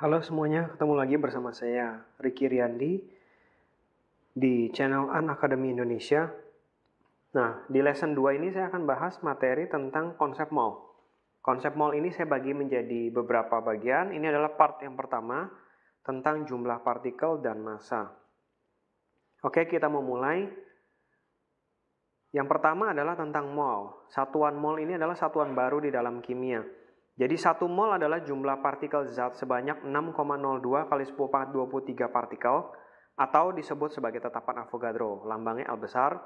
Halo semuanya, ketemu lagi bersama saya Ricky Riandi di channel An Academy Indonesia. Nah, di lesson 2 ini saya akan bahas materi tentang konsep mall. Konsep mall ini saya bagi menjadi beberapa bagian. Ini adalah part yang pertama tentang jumlah partikel dan massa. Oke, kita mau mulai. Yang pertama adalah tentang mol. Satuan mol ini adalah satuan baru di dalam kimia jadi satu mol adalah jumlah partikel zat sebanyak 6,02 kali 10 pangkat 23 partikel atau disebut sebagai tetapan Avogadro, lambangnya L besar.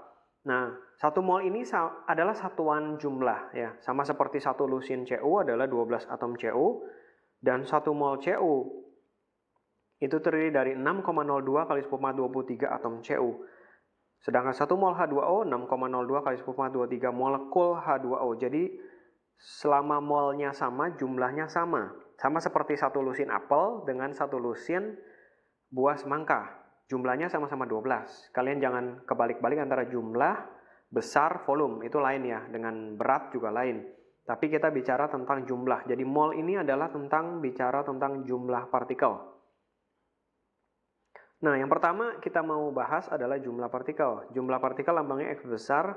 Nah, satu mol ini adalah satuan jumlah ya, sama seperti satu lusin Cu adalah 12 atom Cu dan satu mol Cu itu terdiri dari 6,02 kali 10 pangkat 23 atom Cu. Sedangkan satu mol H2O 6,02 kali 10 pangkat 23 molekul H2O. Jadi selama molnya sama, jumlahnya sama. Sama seperti satu lusin apel dengan satu lusin buah semangka. Jumlahnya sama-sama 12. Kalian jangan kebalik-balik antara jumlah, besar, volume. Itu lain ya, dengan berat juga lain. Tapi kita bicara tentang jumlah. Jadi mol ini adalah tentang bicara tentang jumlah partikel. Nah, yang pertama kita mau bahas adalah jumlah partikel. Jumlah partikel lambangnya X besar,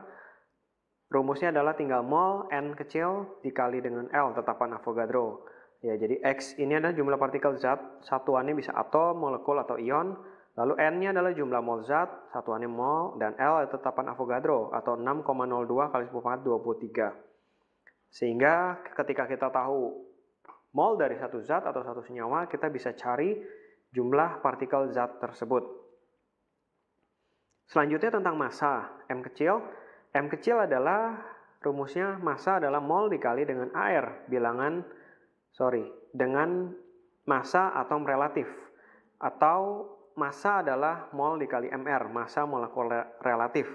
Rumusnya adalah tinggal mol n kecil dikali dengan L tetapan Avogadro. Ya, jadi X ini adalah jumlah partikel zat, satuannya bisa atom, molekul, atau ion. Lalu N-nya adalah jumlah mol zat, satuannya mol, dan L adalah tetapan Avogadro atau 6,02 kali 10 pangkat 23. Sehingga ketika kita tahu mol dari satu zat atau satu senyawa, kita bisa cari jumlah partikel zat tersebut. Selanjutnya tentang massa, M kecil M kecil adalah rumusnya massa adalah mol dikali dengan AR bilangan sorry dengan massa atom relatif atau massa adalah mol dikali mr massa molekul relatif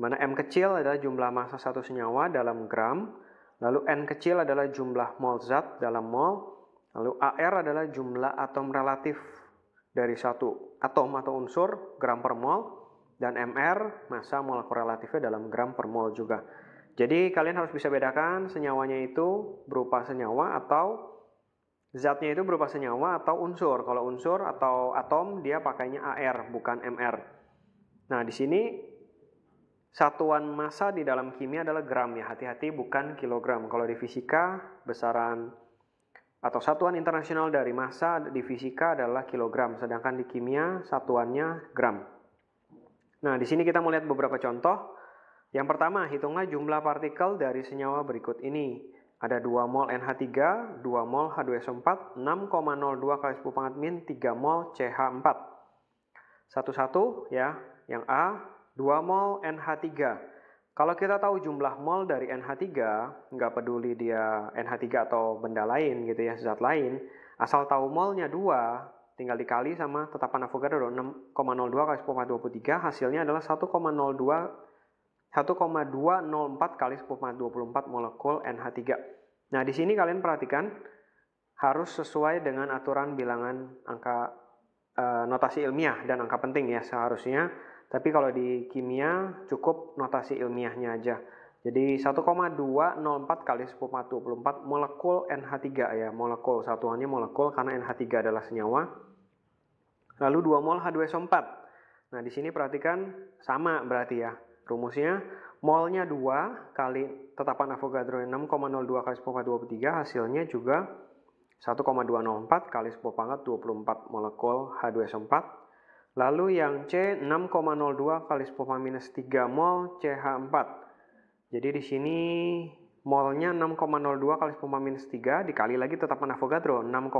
mana m kecil adalah jumlah massa satu senyawa dalam gram lalu n kecil adalah jumlah mol zat dalam mol lalu ar adalah jumlah atom relatif dari satu atom atau unsur gram per mol dan MR massa molekul relatifnya dalam gram per mol juga. Jadi kalian harus bisa bedakan senyawanya itu berupa senyawa atau zatnya itu berupa senyawa atau unsur. Kalau unsur atau atom dia pakainya AR bukan MR. Nah, di sini satuan massa di dalam kimia adalah gram ya. Hati-hati bukan kilogram. Kalau di fisika besaran atau satuan internasional dari massa di fisika adalah kilogram, sedangkan di kimia satuannya gram. Nah, di sini kita mau lihat beberapa contoh. Yang pertama, hitunglah jumlah partikel dari senyawa berikut ini. Ada 2 mol NH3, 2 mol H2SO4, 6,02 kali 10 pangkat min, 3 mol CH4. Satu-satu ya, yang A, 2 mol NH3. Kalau kita tahu jumlah mol dari NH3, nggak peduli dia NH3 atau benda lain gitu ya, zat lain, asal tahu molnya 2, tinggal dikali sama tetapan Avogadro 6,02 kali 10,23 hasilnya adalah 1,02 1,204 kali 10,24 molekul NH3. Nah, di sini kalian perhatikan harus sesuai dengan aturan bilangan angka e, notasi ilmiah dan angka penting ya seharusnya. Tapi kalau di kimia cukup notasi ilmiahnya aja. Jadi 1,204 kali 10,24 molekul NH3 ya, molekul satuannya molekul karena NH3 adalah senyawa. Lalu 2 mol H2SO4. Nah, di sini perhatikan sama berarti ya. Rumusnya molnya 2 kali tetapan Avogadro 6,02 kali 10,23 hasilnya juga 1,204 kali 10 pangkat 24 molekul H2SO4 Lalu yang C 6,02 kali 10 minus 3 mol CH4. Jadi di sini molnya 6,02 kali 10 minus 3 dikali lagi tetapan Avogadro 6,02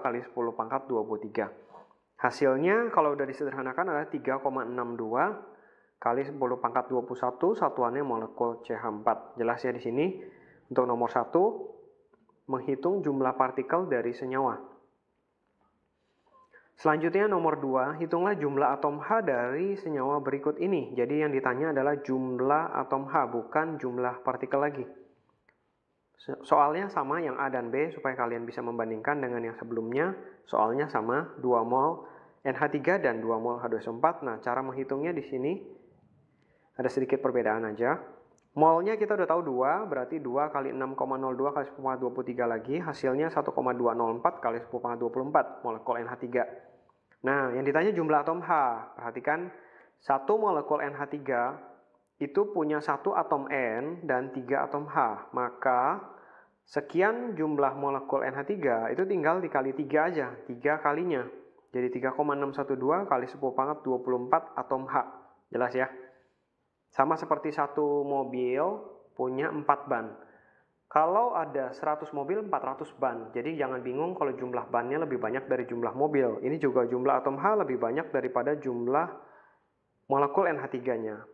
kali 10 pangkat 23. Hasilnya kalau sudah disederhanakan adalah 3,62 kali 10 pangkat 21 satuannya molekul CH4. jelas ya di sini untuk nomor 1 menghitung jumlah partikel dari senyawa. Selanjutnya nomor 2, hitunglah jumlah atom H dari senyawa berikut ini. Jadi yang ditanya adalah jumlah atom H, bukan jumlah partikel lagi. Soalnya sama yang A dan B, supaya kalian bisa membandingkan dengan yang sebelumnya. Soalnya sama 2 mol NH3 dan 2 mol H2SO4. Nah, cara menghitungnya di sini ada sedikit perbedaan aja. Molnya kita udah tahu 2, berarti 2 kali 6,02 kali 23 lagi, hasilnya 1,204 kali 24 molekul NH3. Nah, yang ditanya jumlah atom H. Perhatikan, satu molekul NH3 itu punya satu atom N dan tiga atom H. Maka, sekian jumlah molekul NH3 itu tinggal dikali tiga aja, tiga kalinya. Jadi 3,612 kali 10 pangkat 24 atom H. Jelas ya? Sama seperti satu mobil punya empat ban. Kalau ada 100 mobil, 400 ban. Jadi jangan bingung kalau jumlah bannya lebih banyak dari jumlah mobil. Ini juga jumlah atom H lebih banyak daripada jumlah molekul NH3-nya.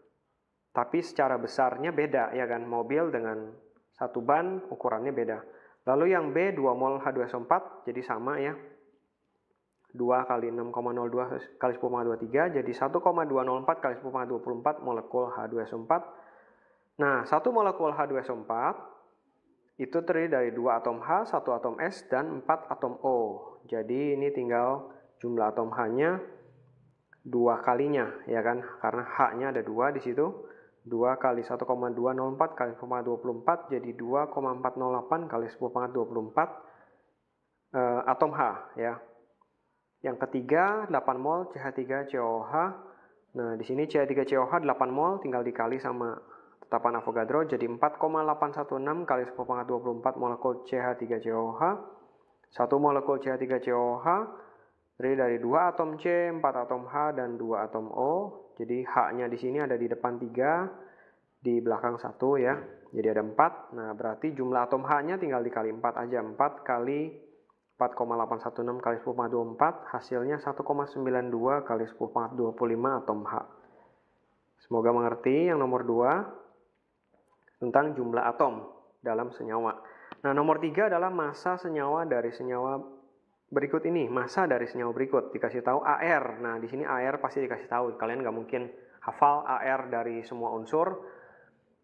Tapi secara besarnya beda ya kan, mobil dengan satu ban ukurannya beda. Lalu yang B 2 mol H2SO4 jadi sama ya. 2 kali 6,02 kali 23 jadi 1,204 kali 24 molekul H2SO4. Nah, satu molekul H2SO4 itu terdiri dari dua atom H, satu atom S, dan 4 atom O. Jadi ini tinggal jumlah atom H-nya dua kalinya, ya kan? Karena H-nya ada dua di situ. Dua kali satu koma dua nol empat kali koma dua puluh empat jadi dua koma empat nol delapan kali 10 pangkat puluh empat eh, atom H ya. Yang ketiga delapan mol CH3COH. Nah, di sini CH3COH delapan mol tinggal dikali sama Tapan Avogadro jadi 4,816 kali 10 pangkat 24 molekul CH3COH. Satu molekul CH3COH terdiri dari dua atom C, 4 atom H, dan dua atom O. Jadi H-nya di sini ada di depan 3, di belakang 1 ya. Jadi ada 4. Nah, berarti jumlah atom H-nya tinggal dikali 4 aja. 4 kali 4,816 kali 10 pangkat 24 hasilnya 1,92 kali 10 pangkat 25 atom H. Semoga mengerti yang nomor 2 tentang jumlah atom dalam senyawa. Nah, nomor tiga adalah masa senyawa dari senyawa berikut ini. Masa dari senyawa berikut dikasih tahu AR. Nah, di sini AR pasti dikasih tahu. Kalian nggak mungkin hafal AR dari semua unsur.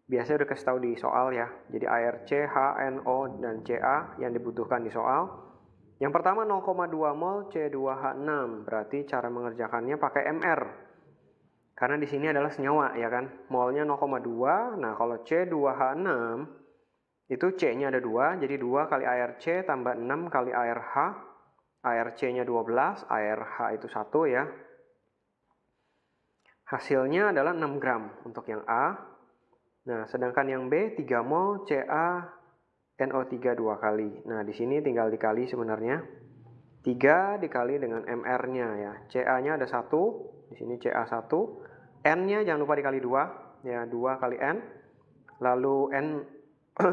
Biasanya udah kasih tahu di soal ya. Jadi AR C, H, N, O, dan CA yang dibutuhkan di soal. Yang pertama 0,2 mol C2H6, berarti cara mengerjakannya pakai MR. Karena di sini adalah senyawa ya kan. Molnya 0,2. Nah, kalau C2H6 itu C-nya ada 2, jadi 2 kali ARC tambah 6 kali ARH. ARC-nya 12, ARH itu 1 ya. Hasilnya adalah 6 gram untuk yang A. Nah, sedangkan yang B 3 mol CA NO3 dua kali. Nah, di sini tinggal dikali sebenarnya. 3 dikali dengan MR-nya ya. CA-nya ada 1, di sini CA1. N-nya jangan lupa dikali 2, ya 2 kali N. Lalu N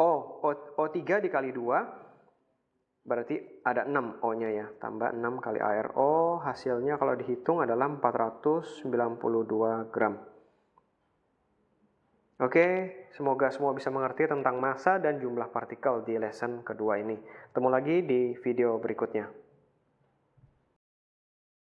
O, O, O3 dikali 2, berarti ada 6 O-nya ya. Tambah 6 kali ARO, hasilnya kalau dihitung adalah 492 gram. Oke, semoga semua bisa mengerti tentang masa dan jumlah partikel di lesson kedua ini. Temu lagi di video berikutnya.